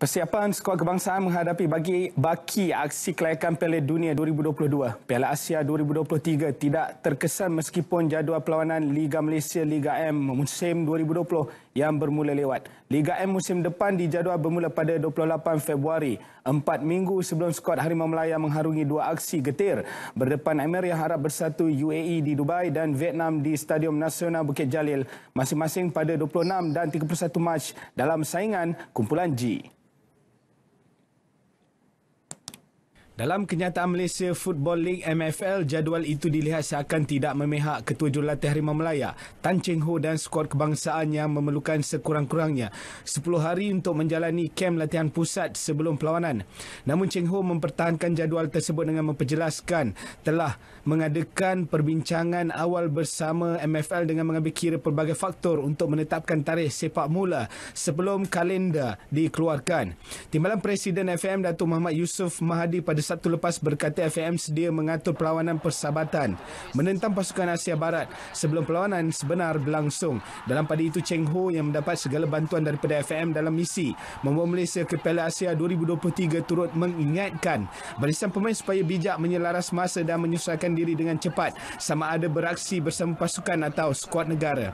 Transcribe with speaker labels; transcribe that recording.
Speaker 1: Persiapan skuad kebangsaan menghadapi bagi baki aksi kelayakan Piala Dunia 2022. Piala Asia 2023 tidak terkesan meskipun jadual perlawanan Liga Malaysia Liga M musim 2020 yang bermula lewat. Liga M musim depan dijadual bermula pada 28 Februari, empat minggu sebelum skuad Harimau Melaya mengharungi dua aksi getir berdepan Emirat Arab Bersatu UAE di Dubai dan Vietnam di Stadium Nasional Bukit Jalil masing-masing pada 26 dan 31 Mac dalam saingan kumpulan G. Dalam kenyataan Malaysia Football League MFL, jadual itu dilihat seakan tidak memihak Ketua Jurulatih Harimau Melaya, Tan Cheng Ho dan skuad kebangsaan yang memerlukan sekurang-kurangnya 10 hari untuk menjalani kem latihan pusat sebelum perlawanan. Namun Cheng Ho mempertahankan jadual tersebut dengan memperjelaskan telah mengadakan perbincangan awal bersama MFL dengan mengambil kira pelbagai faktor untuk menetapkan tarikh sepak mula sebelum kalender dikeluarkan. Timbalan Presiden FM Datuk Muhammad Yusuf Mahadi pada Sabtu lepas berkata FAM sedia mengatur perlawanan persahabatan menentang pasukan Asia Barat sebelum perlawanan sebenar berlangsung. Dalam pada itu, Cheng Ho yang mendapat segala bantuan daripada FAM dalam misi membawa Malaysia ke Piala Asia 2023 turut mengingatkan barisan pemain supaya bijak menyelaras masa dan menyusahkan diri dengan cepat sama ada beraksi bersama pasukan atau skuad negara.